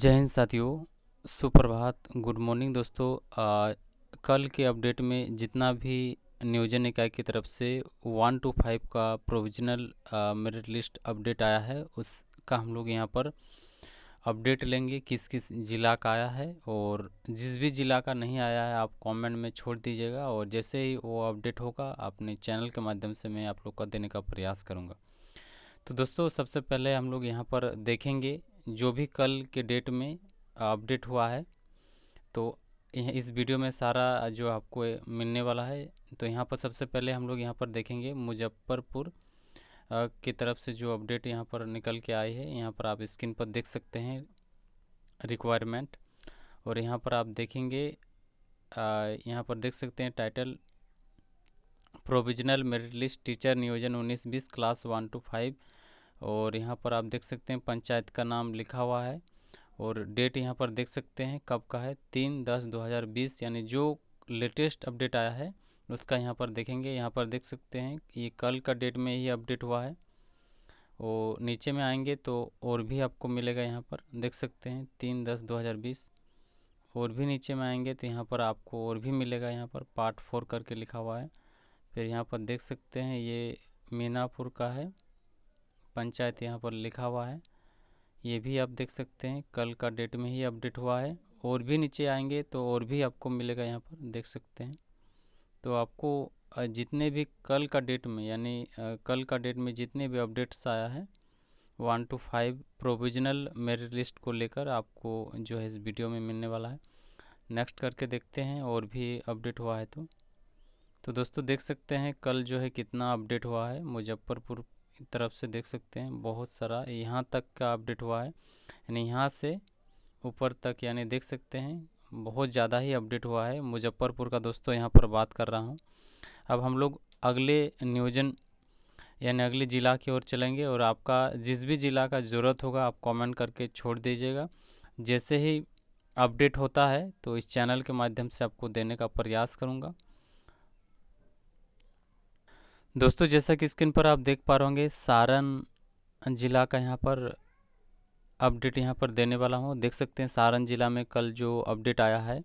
जय हिंद साथियों सुप्रभात गुड मॉर्निंग दोस्तों आ, कल के अपडेट में जितना भी नियोजन इकाई की तरफ से वन टू फाइव का प्रोविजनल मेरिट लिस्ट अपडेट आया है उसका हम लोग यहाँ पर अपडेट लेंगे किस किस ज़िला का आया है और जिस भी ज़िला का नहीं आया है आप कमेंट में छोड़ दीजिएगा और जैसे ही वो अपडेट होगा अपने चैनल के माध्यम से मैं आप लोग का देने का प्रयास करूँगा तो दोस्तों सबसे पहले हम लोग यहाँ पर देखेंगे जो भी कल के डेट में अपडेट हुआ है तो इस वीडियो में सारा जो आपको मिलने वाला है तो यहाँ पर सबसे पहले हम लोग यहाँ पर देखेंगे मुजफ्फरपुर की तरफ से जो अपडेट यहाँ पर निकल के आई है यहाँ पर आप स्क्रीन पर देख सकते हैं रिक्वायरमेंट और यहाँ पर आप देखेंगे यहाँ पर देख सकते हैं title provisional merit list teacher नियोजन उन्नीस बीस क्लास वन टू फाइव और यहाँ पर आप देख सकते हैं पंचायत का नाम लिखा हुआ है और डेट यहाँ पर देख सकते हैं कब का है तीन दस दो हज़ार बीस यानी जो लेटेस्ट अपडेट आया है उसका यहाँ पर देखेंगे यहाँ पर देख सकते हैं ये कल का डेट में ही अपडेट हुआ है और नीचे में आएंगे तो और भी आपको मिलेगा यहाँ पर देख सकते हैं तीन दस दो हज़ार बीस और भी नीचे में आएंगे तो यहाँ पर आपको और भी मिलेगा यहाँ पर पार्ट फोर करके लिखा हुआ है फिर यहाँ पर देख सकते हैं ये मीनापुर का है पंचायत यहाँ पर लिखा हुआ है ये भी आप देख सकते हैं कल का डेट में ही अपडेट हुआ है और भी नीचे आएंगे तो और भी आपको मिलेगा यहाँ पर देख सकते हैं तो आपको जितने भी कल का डेट में यानी कल का डेट में जितने भी अपडेट्स आया है one two five provisional merit list को लेकर आपको जो है इस वीडियो में मिलने वाला है नेक्स्ट करके देखते हैं और भी अपडेट हुआ है तो तो दोस्तों देख सकते हैं कल जो है कितना अपडेट हुआ है मुजफ्फरपुर तरफ से देख सकते हैं बहुत सारा यहाँ तक का अपडेट हुआ है यानी यहाँ से ऊपर तक यानी देख सकते हैं बहुत ज़्यादा ही अपडेट हुआ है मुजफ्फरपुर का दोस्तों यहाँ पर बात कर रहा हूँ अब हम लोग अगले नियोजन यानी अगले ज़िला की ओर चलेंगे और आपका जिस भी ज़िला का ज़रूरत होगा आप कमेंट करके छोड़ दीजिएगा जैसे ही अपडेट होता है तो इस चैनल के माध्यम से आपको देने का प्रयास करूँगा दोस्तों जैसा कि स्क्रीन पर आप देख पा रहे होंगे सारण ज़िला का यहाँ पर अपडेट यहाँ पर देने वाला हूँ देख सकते हैं सारण ज़िला में कल जो अपडेट आया है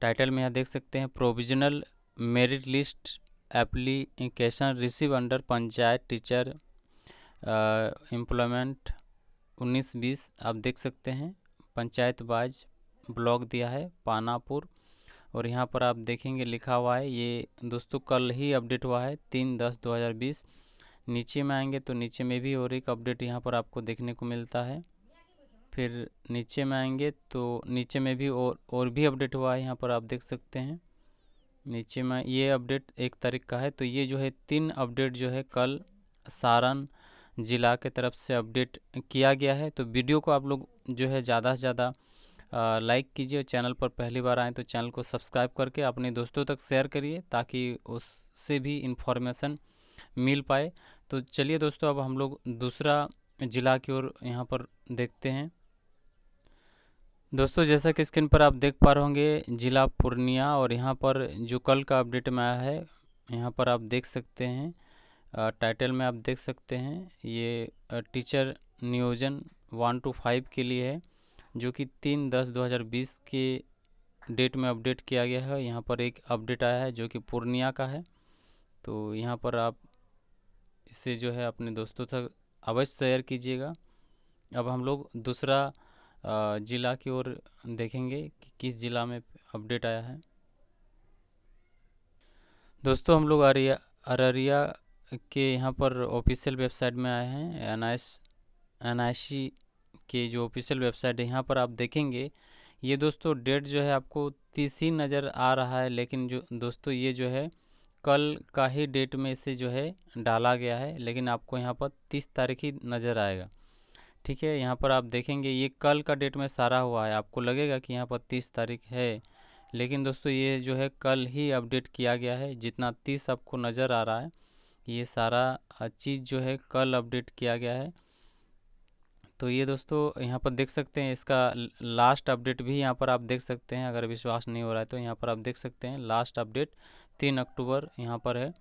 टाइटल में यहाँ देख सकते हैं provisional merit list application receive under panchayat teacher employment उन्नीस बीस आप देख सकते हैं पंचायत वाइज ब्लॉक दिया है पानापुर और यहाँ पर आप देखेंगे लिखा हुआ है ये दोस्तों कल ही अपडेट हुआ है तीन दस दो हज़ार बीस नीचे में आएंगे तो नीचे में भी और एक अपडेट यहाँ पर आपको देखने को मिलता है फिर नीचे में आएंगे तो नीचे में भी और और भी अपडेट हुआ है यहाँ पर आप देख सकते हैं नीचे में ये अपडेट एक तारीख का है तो ये जो है तीन अपडेट जो है कल सारण ज़िला के तरफ से अपडेट किया गया है तो वीडियो को आप लोग जो है ज़्यादा से ज़्यादा लाइक कीजिए और चैनल पर पहली बार आएँ तो चैनल को सब्सक्राइब करके अपने दोस्तों तक शेयर करिए ताकि उससे भी इन्फॉर्मेशन मिल पाए तो चलिए दोस्तों अब हम लोग दूसरा ज़िला की ओर यहाँ पर देखते हैं दोस्तों जैसा कि स्क्रीन पर आप देख पा रहे होंगे ज़िला पूर्णिया और यहाँ पर जो कल का अपडेट में आया है यहाँ पर आप देख सकते हैं टाइटल में आप देख सकते हैं ये टीचर नियोजन वन टू फाइव के लिए है जो कि तीन दस दो हज़ार बीस के डेट में अपडेट किया गया है यहाँ पर एक अपडेट आया है जो कि पूर्णिया का है तो यहाँ पर आप इसे जो है अपने दोस्तों तक अवश्य शेयर कीजिएगा अब हम लोग दूसरा ज़िला की ओर देखेंगे कि किस ज़िला में अपडेट आया है दोस्तों हम लोग अरिया अररिया के यहाँ पर ऑफिशियल वेबसाइट में आए हैं एन आई एन आई सी के जो ऑफिशियल वेबसाइट है यहाँ पर आप देखेंगे ये दोस्तों डेट जो है आपको तीस ही नज़र आ रहा है लेकिन जो दोस्तों ये जो है कल का ही डेट में इसे जो है डाला गया है लेकिन आपको यहाँ पर तीस तारीख ही नज़र आएगा ठीक है यहाँ पर आप देखेंगे ये कल का डेट में सारा हुआ है आपको लगेगा कि यहाँ पर तीस तारीख है लेकिन दोस्तों ये जो है कल ही अपडेट किया गया है जितना तीस आपको नज़र आ रहा है ये सारा चीज़ जो है कल अपडेट किया गया है तो ये दोस्तों यहाँ पर देख सकते हैं इसका लास्ट अपडेट भी यहाँ पर आप देख सकते हैं अगर विश्वास नहीं हो रहा है तो यहाँ पर आप देख सकते हैं लास्ट अपडेट तीन अक्टूबर यहाँ पर है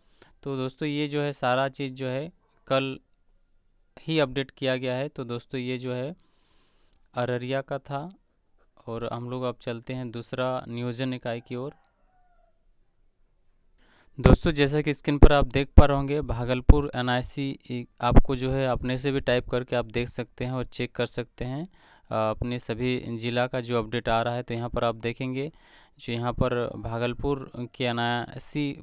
तो दोस्तों ये जो है सारा चीज़ जो है कल ही अपडेट किया गया है तो दोस्तों ये जो है अररिया का था और हम लोग अब चलते हैं दूसरा नियोजन इकाई की ओर दोस्तों जैसा कि स्क्रीन पर आप देख पा रहे होंगे भागलपुर एनआईसी आपको जो है अपने से भी टाइप करके आप देख सकते हैं और चेक कर सकते हैं अपने सभी ज़िला का जो अपडेट आ रहा है तो यहाँ पर आप देखेंगे जो यहाँ पर भागलपुर के एन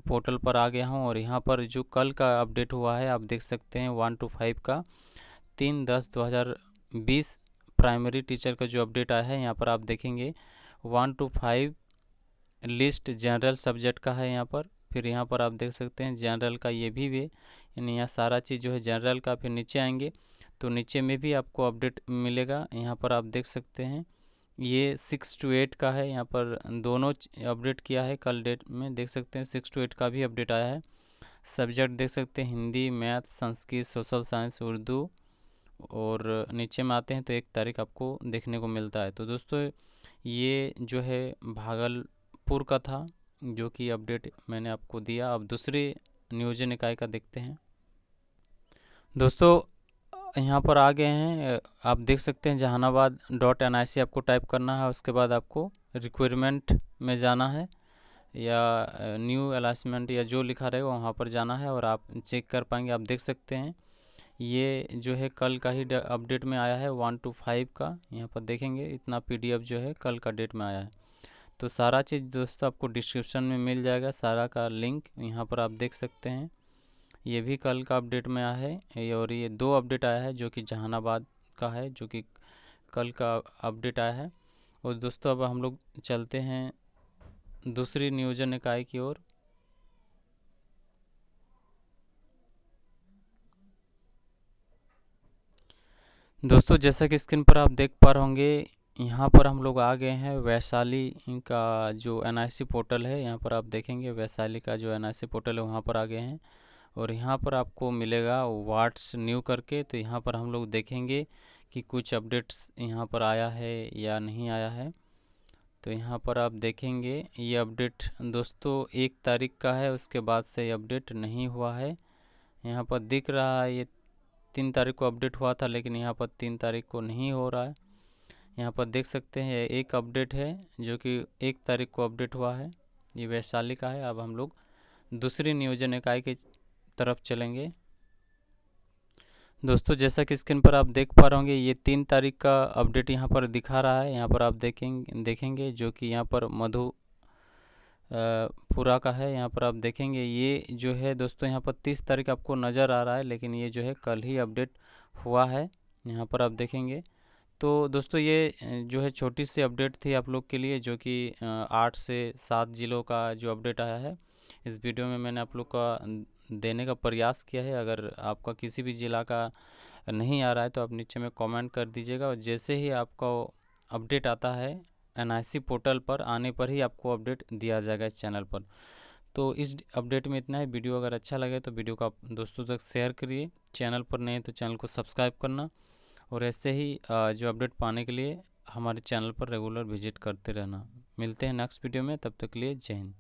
पोर्टल पर आ गया हूँ और यहाँ पर जो कल का अपडेट हुआ है आप देख सकते हैं वन टू फाइव का तीन दस दो हज़ार बीस प्राइमरी टीचर का जो अपडेट आया है यहाँ पर आप देखेंगे one two five list general subject का है यहाँ पर फिर यहाँ पर आप देख सकते हैं जनरल का ये भी वे यानी यहाँ सारा चीज़ जो है जनरल का फिर नीचे आएंगे तो नीचे में भी आपको अपडेट मिलेगा यहाँ पर आप देख सकते हैं ये सिक्स टू एट का है यहाँ पर दोनों अपडेट किया है कल डेट में देख सकते हैं सिक्स टू एट का भी अपडेट आया है सब्जेक्ट देख सकते हैं Hindi math Sanskrit social science Urdu और नीचे में आते हैं तो एक तारीख आपको देखने को मिलता है तो दोस्तों ये जो है भागलपुर का था जो कि अपडेट मैंने आपको दिया अब दूसरी नियोजन निकाय का देखते हैं दोस्तों यहाँ पर आ गए हैं आप देख सकते हैं जहानाबाद डॉट एन आपको टाइप करना है उसके बाद आपको रिक्वायरमेंट में जाना है या न्यू अलाइसमेंट या जो लिखा रहेगा वहाँ पर जाना है और आप चेक कर पाएंगे आप देख सकते हैं ये जो है कल का ही अपडेट में आया है वन टू फाइव का यहाँ पर देखेंगे इतना पीडीएफ जो है कल का डेट में आया है तो सारा चीज़ दोस्तों आपको डिस्क्रिप्शन में मिल जाएगा सारा का लिंक यहाँ पर आप देख सकते हैं ये भी कल का अपडेट में आया है और ये दो अपडेट आया है जो कि जहानाबाद का है जो कि कल का अपडेट आया है और दोस्तों अब हम लोग चलते हैं दूसरी नियोजन इकाई की ओर दोस्तों जैसा कि स्क्रीन पर आप देख पा रहे होंगे यहाँ पर हम लोग आ गए हैं वैशाली का जो एन पोर्टल है यहाँ पर आप देखेंगे वैशाली का जो एन पोर्टल है वहाँ पर आ गए हैं और यहाँ पर आपको मिलेगा वाट्स न्यू करके तो यहाँ पर हम लोग देखेंगे कि कुछ अपडेट्स यहाँ पर आया है या नहीं आया है तो यहाँ पर आप देखेंगे ये अपडेट दोस्तों एक तारीख का है उसके बाद से ये अपडेट नहीं हुआ है यहाँ पर दिख रहा है ये तीन तारीख को अपडेट हुआ था लेकिन यहाँ पर तीन तारीख को नहीं हो रहा है यहाँ पर देख सकते हैं एक अपडेट है जो कि एक तारीख को अपडेट हुआ है ये वैशाली का है अब हम लोग दूसरी नियोजन इकाई की तरफ चलेंगे दोस्तों जैसा कि स्क्रीन पर आप देख पा रहे होंगे ये तीन तारीख का अपडेट यहाँ पर दिखा रहा है यहाँ पर आप देखेंगे देखेंगे जो कि यहाँ पर मधु पूरा का है यहाँ पर आप देखेंगे ये जो है दोस्तों यहाँ पर तीस तारीख आपको नज़र आ रहा है लेकिन ये जो है कल ही अपडेट हुआ है यहाँ पर आप देखेंगे तो दोस्तों ये जो है छोटी सी अपडेट थी आप लोग के लिए जो कि आठ से सात ज़िलों का जो अपडेट आया है इस वीडियो में मैंने आप लोग का देने का प्रयास किया है अगर आपका किसी भी ज़िला का नहीं आ रहा है तो आप नीचे में कमेंट कर दीजिएगा और जैसे ही आपका अपडेट आता है एन पोर्टल पर आने पर ही आपको अपडेट दिया जाएगा इस चैनल पर तो इस अपडेट में इतना ही वीडियो अगर अच्छा लगे तो वीडियो को आप दोस्तों तक शेयर करिए चैनल पर नहीं तो चैनल को सब्सक्राइब करना और ऐसे ही जो अपडेट पाने के लिए हमारे चैनल पर रेगुलर विजिट करते रहना मिलते हैं नेक्स्ट वीडियो में तब तक के लिए जय हिंद